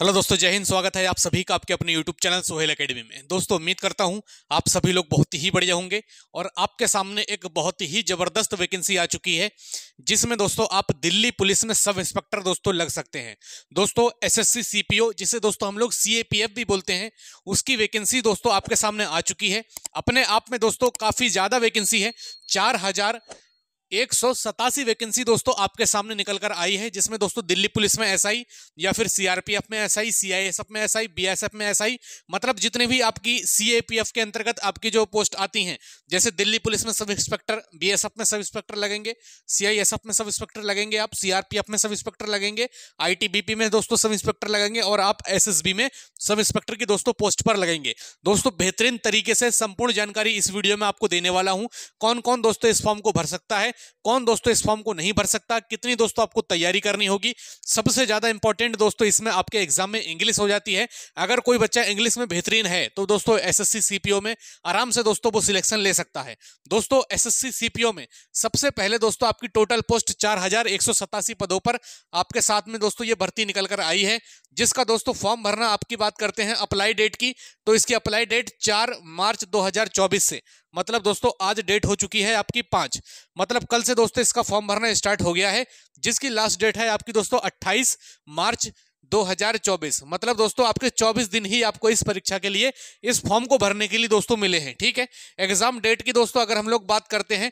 hello दोस्तों जय हिंद स्वागत है आप सभी का आपके अपने यूट्यूब चैनल सोहेल एकेडमी में दोस्तों उम्मीद करता हूं आप सभी लोग बहुत ही बढ़िया होंगे और आपके सामने एक बहुत ही ज़बरदस्त वैकेंसी आ चुकी है जिसमें दोस्तों आप दिल्ली पुलिस में सब इंस्पेक्टर दोस्तों लग सकते हैं दोस्तों एस सीपीओ जिसे दोस्तों हम लोग सी भी बोलते हैं उसकी वैकेंसी दोस्तों आपके सामने आ चुकी है अपने आप में दोस्तों काफ़ी ज़्यादा वैकेंसी है चार एक वैकेंसी दोस्तों आपके सामने निकल कर आई है जिसमें दोस्तों दिल्ली पुलिस में एसआई या फिर सीआरपीएफ में एसआई सीआईएसएफ में एसआई बीएसएफ में एसआई मतलब जितने भी आपकी सीएपीएफ के अंतर्गत आपकी जो पोस्ट आती हैं जैसे दिल्ली पुलिस में सब इंस्पेक्टर बीएसएफ में सब इंस्पेक्टर लगेंगे सीआईएसएफ में सब इंस्पेक्टर लगेंगे आप सीआरपीएफ में सब इंस्पेक्टर लगेंगे आईटीबीपी में दोस्तों सब इंस्पेक्टर लगेंगे और आप बी में सब इंस्पेक्टर की दोस्तों पोस्ट पर लगेंगे दोस्तों बेहतरीन तरीके से संपूर्ण जानकारी इस वीडियो में आपको देने वाला हूँ कौन कौन दोस्तों इस फॉर्म को भर सकता है कौन दोस्तों इस फॉर्म को नहीं भर सकता कितनी दोस्तों आपको तैयारी करनी होगी सबसे ज़्यादा इंपॉर्टेंट दोस्तों इसमें आपके एग्जाम में इंग्लिश हो जाती है अगर कोई बच्चा इंग्लिश में बेहतरीन है तो दोस्तों एस एस में आराम से दोस्तों वो सिलेक्शन ले सकता है दोस्तों एस एस में सबसे पहले दोस्तों आपकी टोटल पोस्ट चार पदों पर आपके साथ में दोस्तों ये भर्ती निकल कर आई है जिसका दोस्तों फॉर्म भरना आपकी बात करते हैं अप्लाई डेट की तो इसकी अप्लाई डेट चार मार्च 2024 से मतलब दोस्तों आज डेट हो चुकी है आपकी पाँच मतलब कल से दोस्तों इसका फॉर्म भरना स्टार्ट हो गया है जिसकी लास्ट डेट है आपकी दोस्तों अट्ठाईस मार्च 2024 मतलब दोस्तों आपके 24 दिन ही आपको इस परीक्षा के लिए इस फॉर्म को भरने के लिए दोस्तों मिले हैं ठीक है एग्जाम डेट की दोस्तों अगर हम लोग बात करते हैं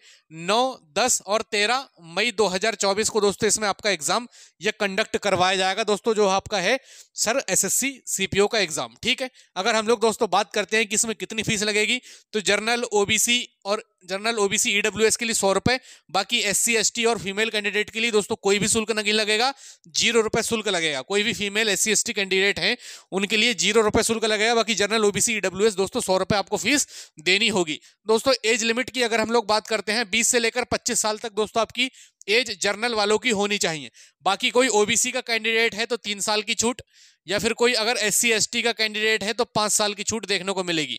9, 10 और 13 मई 2024 को दोस्तों इसमें आपका एग्जाम यह कंडक्ट करवाया जाएगा दोस्तों जो आपका है सर एसएससी सीपीओ का एग्जाम ठीक है अगर हम लोग दोस्तों बात करते हैं कि इसमें कितनी फीस लगेगी तो जर्नल ओबीसी और जनरल ओबीसी ईडब्ल्यू के लिए सौ रुपए बाकी एस सी और फीमेल कैंडिडेट के लिए दोस्तों कोई भी शुल्क नहीं लगेगा जीरो रुपए शुल्क लगेगा कोई भी फीमेल एस सी कैंडिडेट हैं उनके लिए जीरो रुपए शुल्क लगेगा बाकी जनरल ओबीसी ईडब्ल्यू दोस्तों सौ रुपए आपको फीस देनी होगी दोस्तों एज लिमिट की अगर हम लोग बात करते हैं बीस से लेकर पच्चीस साल तक दोस्तों आपकी एज जर्नल वालों की होनी चाहिए बाकी कोई ओबीसी का कैंडिडेट है तो तीन साल की छूट या फिर कोई अगर एस सी का कैंडिडेट है तो पाँच साल की छूट देखने को मिलेगी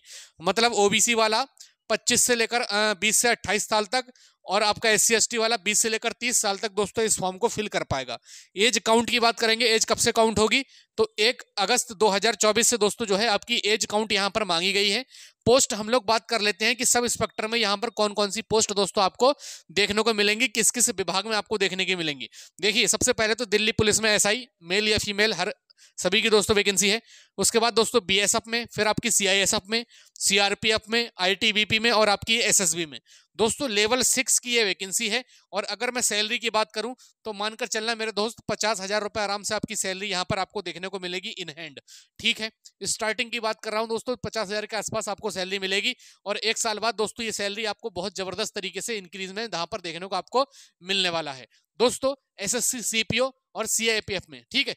मतलब ओबीसी वाला 25 से लेकर 20 से 28 साल तक और आपका एस सी वाला 20 से लेकर 30 साल तक दोस्तों इस फॉर्म को फिल कर पाएगा एज काउंट की बात करेंगे एज कब से काउंट होगी तो एक अगस्त 2024 से दोस्तों जो है आपकी एज काउंट यहाँ पर मांगी गई है पोस्ट हम लोग बात कर लेते हैं कि सब इंस्पेक्टर में यहाँ पर कौन कौन सी पोस्ट दोस्तों आपको देखने को मिलेंगी किस किस विभाग में आपको देखने की मिलेंगी देखिए सबसे पहले तो दिल्ली पुलिस में एस मेल या फीमेल हर सभी की दोस्तों वैकेंसी है उसके बाद दोस्तों बी में फिर आपकी सी में सी में आई में और आपकी एस में दोस्तों लेवल सिक्स की ये वैकेंसी है और अगर मैं सैलरी की बात करूं तो मानकर चलना मेरे दोस्त पचास हजार रुपये आराम से आपकी सैलरी यहाँ पर आपको देखने को मिलेगी इन हैंड ठीक है स्टार्टिंग की बात कर रहा हूँ दोस्तों पचास हजार के आसपास आपको सैलरी मिलेगी और एक साल बाद दोस्तों ये सैलरी आपको बहुत जबरदस्त तरीके से इंक्रीज में यहाँ पर देखने को आपको मिलने वाला है दोस्तों S S C C P O और सी आई पी एफ में ठीक है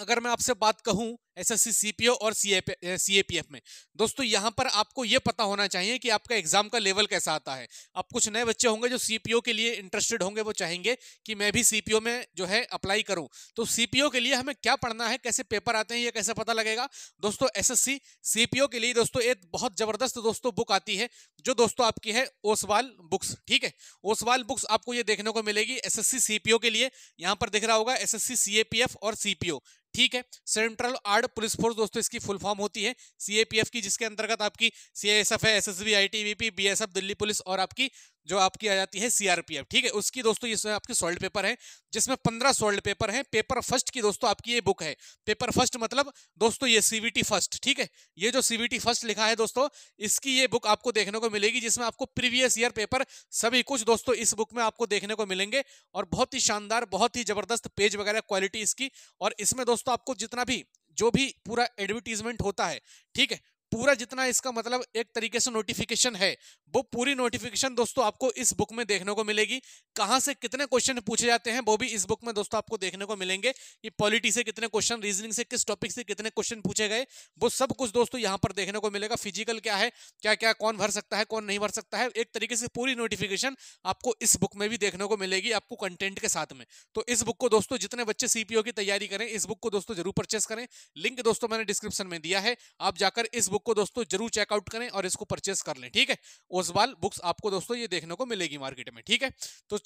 अगर मैं आपसे बात कहूं पी सीपीओ और सी एफ में दोस्तों यहां पर आपको ये पता होना चाहिए कि आपका एग्जाम का लेवल कैसा आता है अब कुछ नए बच्चे होंगे जो सीपीओ के लिए इंटरेस्टेड होंगे वो चाहेंगे कि मैं भी सीपीओ में जो है अप्लाई करूं तो सीपीओ के लिए हमें क्या पढ़ना है कैसे पेपर आते हैं ये कैसे पता लगेगा दोस्तों पी ओ के लिए दोस्तों एक बहुत जबरदस्त दोस्तों बुक आती है जो दोस्तों आपकी है ओसवाल बुक्स ठीक है ओसवाल बुक्स आपको ये देखने को मिलेगी पी ओ के लिए यहाँ पर दिख रहा होगा पी एफ और ओ ठीक है सेंट्रल आर्ड पुलिस फोर्स दोस्तों इसकी फुल फॉर्म होती है सीएपीएफ की जिसके अंतर्गत आपकी सीएसएफ है SSB ITBP BSF Delhi police और आपकी जो आपकी आ जाती है सीआरपीएफ ठीक है उसकी दोस्तों ये आपके सोल्ड पेपर है जिसमें पंद्रह सोल्ड पेपर है पेपर फर्स्ट की दोस्तों आपकी ये बुक है पेपर फर्स्ट मतलब दोस्तों ये सीवीटी फर्स्ट ठीक है ये जो सीवीटी फर्स्ट लिखा है दोस्तों इसकी ये बुक आपको देखने को मिलेगी जिसमें आपको प्रीवियस ईयर पेपर सभी कुछ दोस्तों इस बुक में आपको देखने को मिलेंगे और बहुत ही शानदार बहुत ही जबरदस्त पेज वगैरह क्वालिटी इसकी और इसमें दोस्तों आपको जितना भी जो भी पूरा एडवर्टीजमेंट होता है ठीक है पूरा जितना इसका मतलब एक तरीके से नोटिफिकेशन है वो पूरी नोटिफिकेशन दोस्तों आपको इस बुक में देखने को मिलेगी कहां से कितने क्वेश्चन पूछे जाते हैं वो भी इस बुक में दोस्तों आपको देखने को मिलेंगे कि पॉलिटी से कितने क्वेश्चन रीजनिंग से किस टॉपिक से कितने क्वेश्चन पूछे गए वो सब कुछ दोस्तों यहाँ पर देखने को मिलेगा फिजिकल क्या है क्या क्या कौन भर सकता है कौन नहीं भर सकता है एक तरीके से पूरी नोटिफिकेशन आपको इस बुक में भी देखने को मिलेगी आपको कंटेंट के साथ में तो इस बुक को दोस्तों जितने बच्चे सीपीओ की तैयारी करें इस बुक को दोस्तों जरूर परचेस करें लिंक दोस्तों मैंने डिस्क्रिप्शन में दिया है आप जाकर इस बुक को दोस्तों जरूर चेकआउट करें और इसको परचेस कर लें ठीक है ओसवाल बुक्स आपको दोस्तों ये देखने को मिलेगी मार्केट में ठीक है तो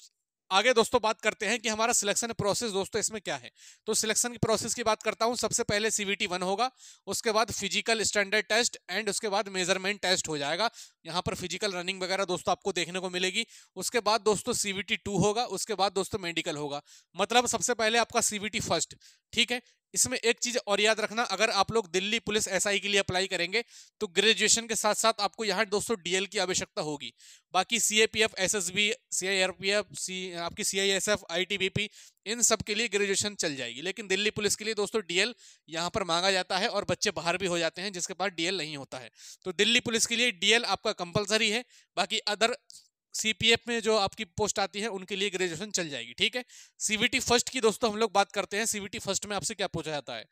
आगे दोस्तों बात करते हैं कि हमारा सिलेक्शन प्रोसेस दोस्तों इसमें क्या है तो सिलेक्शन की प्रोसेस की बात करता हूं सबसे पहले सीवीटी वन होगा उसके बाद फिजिकल स्टैंडर्ड टेस्ट एंड उसके बाद मेजरमेंट टेस्ट हो जाएगा यहां पर फिजिकल रनिंग वगैरह दोस्तों आपको देखने को मिलेगी उसके बाद दोस्तों सीवीटी टू होगा उसके बाद दोस्तों मेडिकल होगा मतलब सबसे पहले आपका सीवीटी फर्स्ट ठीक है इसमें एक चीज और याद रखना अगर आप लोग दिल्ली पुलिस एसआई के लिए अप्लाई करेंगे तो ग्रेजुएशन के साथ साथ आपको यहाँ दोस्तों डीएल की आवश्यकता होगी बाकी C A P F S S B C I R P F C आपकी C I S F I T B P इन सब के लिए ग्रेजुएशन चल जाएगी लेकिन दिल्ली पुलिस के लिए दोस्तों डीएल यहाँ पर मांगा जाता है और बच्चे बाहर भी हो जाते हैं जिसके पास डीएल नहीं होता है तो दिल्ली पुलिस के लिए डीएल आपका कंपलसरी है बाकी अदर सीपीएफ में जो आपकी पोस्ट आती है उनके लिए ग्रेजुएशन चल जाएगी ठीक है सीवीटी फर्स्ट की दोस्तों हम लोग बात करते हैं सीवीटी फर्स्ट में आपसे क्या पूछा जाता है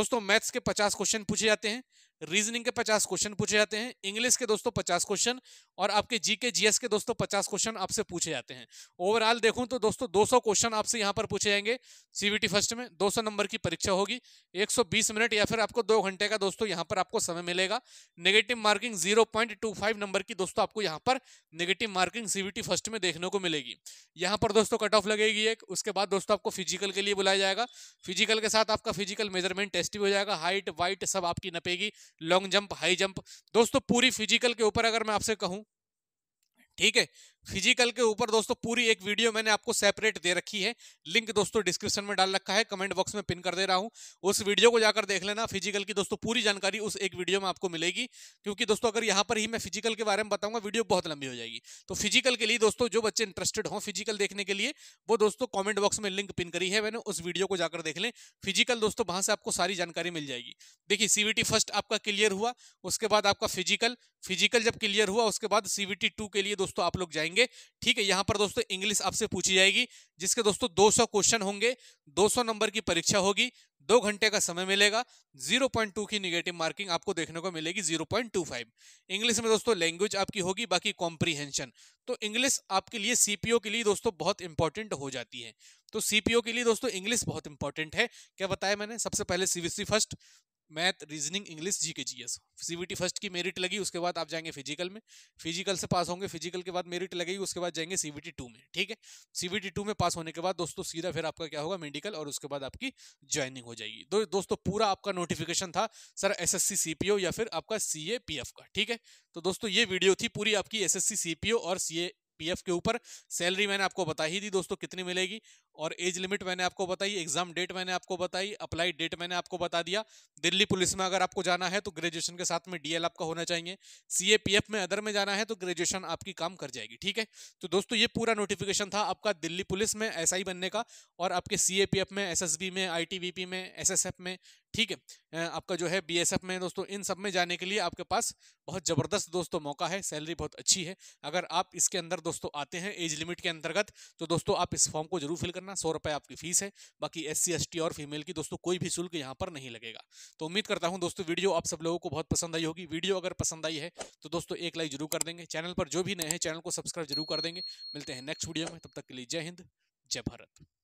दोस्तों मैथ्स के पचास क्वेश्चन पूछे जाते हैं रीजनिंग के पचास क्वेश्चन पूछे जाते हैं इंग्लिश के दोस्तों पचास क्वेश्चन और आपके जी के जीएस के दोस्तों पचास क्वेश्चन आपसे पूछे जाते हैं ओवरऑल देखूं तो दोस्तों 200 क्वेश्चन आपसे यहाँ पर पूछे जाएंगे सीबीटी फर्स्ट में 200 नंबर की परीक्षा होगी 120 मिनट या फिर आपको दो घंटे का दोस्तों यहाँ पर आपको समय मिलेगा नेगेटिव मार्किंग जीरो नंबर की दोस्तों आपको यहाँ पर नेगेटिव मार्किंग सीबीटी फर्स्ट में देखने को मिलेगी यहाँ पर दोस्तों कट ऑफ लगेगी एक उसके बाद दोस्तों आपको फिजिकल के लिए बुलाया जाएगा फिजिकल के साथ आपका फिजिकल मेजरमेंट टेस्ट भी हो जाएगा हाइट वाइट सब आपकी नपेगी लॉन्ग जंप हाई जंप दोस्तों पूरी फिजिकल के ऊपर अगर मैं आपसे कहूं ठीक है फिजिकल के ऊपर दोस्तों पूरी एक वीडियो मैंने आपको सेपरेट दे रखी है लिंक दोस्तों डिस्क्रिप्शन में डाल रखा है कमेंट बॉक्स में पिन कर दे रहा हूं उस वीडियो को जाकर देख लेना फिजिकल की दोस्तों पूरी जानकारी उस एक वीडियो में आपको मिलेगी क्योंकि दोस्तों अगर यहाँ पर ही मैं फिजिकल के बारे में बताऊंगा वीडियो बहुत लंबी हो जाएगी तो फिजिकल के लिए दोस्तों जो बच्चे इंटरेस्टेड हों फिजिकल देखने के लिए वो दोस्तों कॉमेंट बॉक्स में लिंक पिन करी है मैंने उस वीडियो को जाकर देख लें फिजिकल दोस्तों वहां से आपको सारी जानकारी मिल जाएगी देखिए सीबीटी फर्स्ट आपका क्लियर हुआ उसके बाद आपका फिजिकल फिजिकल जब क्लियर हुआ उसके बाद सीवीटी टू के लिए दोस्तों आप लोग जाएंगे करेंगे ठीक है यहाँ पर दोस्तों इंग्लिश आपसे पूछी जाएगी जिसके दोस्तों 200 क्वेश्चन होंगे 200 नंबर की परीक्षा होगी दो घंटे का समय मिलेगा 0.2 की निगेटिव मार्किंग आपको देखने को मिलेगी 0.25 इंग्लिश में दोस्तों लैंग्वेज आपकी होगी बाकी कॉम्प्रीहेंशन तो इंग्लिश आपके लिए सीपीओ के लिए दोस्तों बहुत इंपॉर्टेंट हो जाती है तो सीपीओ के लिए दोस्तों इंग्लिश बहुत इंपॉर्टेंट है क्या बताया मैंने सबसे पहले CBC first math reasoning English G K G S CBT first की मेरिट लगी उसके बाद आप जाएंगे फिजिकल में फिजिकल से पास होंगे फिजिकल के बाद मेरिट लगेगी उसके बाद जाएंगे सीबीटी टू में ठीक है सीबीटी टू में पास होने के बाद दोस्तों सीधा फिर आपका क्या होगा मेडिकल और उसके बाद आपकी ज्वाइनिंग हो जाएगी दो, दोस्तों पूरा आपका नोटिफिकेशन था सर एस एस सी या फिर आपका सी का ठीक है तो दोस्तों ये वीडियो थी पूरी आपकी एस एस और सी पीएफ के ऊपर सैलरी मैंने आपको बता ही दी दोस्तों कितनी मिलेगी और एज लिमिट मैंने आपको बताई एग्जाम डेट मैंने आपको बताई अप्लाई डेट मैंने आपको बता दिया दिल्ली पुलिस में अगर आपको जाना है तो ग्रेजुएशन के साथ में डीएल आपका होना चाहिए सीएपीएफ में अदर में जाना है तो ग्रेजुएशन आपकी काम कर जाएगी ठीक है तो दोस्तों ये पूरा नोटिफिकेशन था आपका दिल्ली पुलिस में एस बनने का और आपके सी में एस में आई में एस में ठीक है आपका जो है बीएसएफ में दोस्तों इन सब में जाने के लिए आपके पास बहुत ज़बरदस्त दोस्तों मौका है सैलरी बहुत अच्छी है अगर आप इसके अंदर दोस्तों आते हैं एज लिमिट के अंतर्गत तो दोस्तों आप इस फॉर्म को जरूर फिल करना सौ रुपये आपकी फीस है बाकी एस सी और फीमेल की दोस्तों कोई भी शुल्क यहाँ पर नहीं लगेगा तो उम्मीद करता हूँ दोस्तों वीडियो आप सब लोगों को बहुत पसंद आई होगी वीडियो अगर पसंद आई है तो दोस्तों एक लाइक जरूर कर देंगे चैनल पर जो भी नए हैं चैनल को सब्सक्राइब जरूर कर देंगे मिलते हैं नेक्स्ट वीडियो में तब तक के लिए जय हिंद जय भारत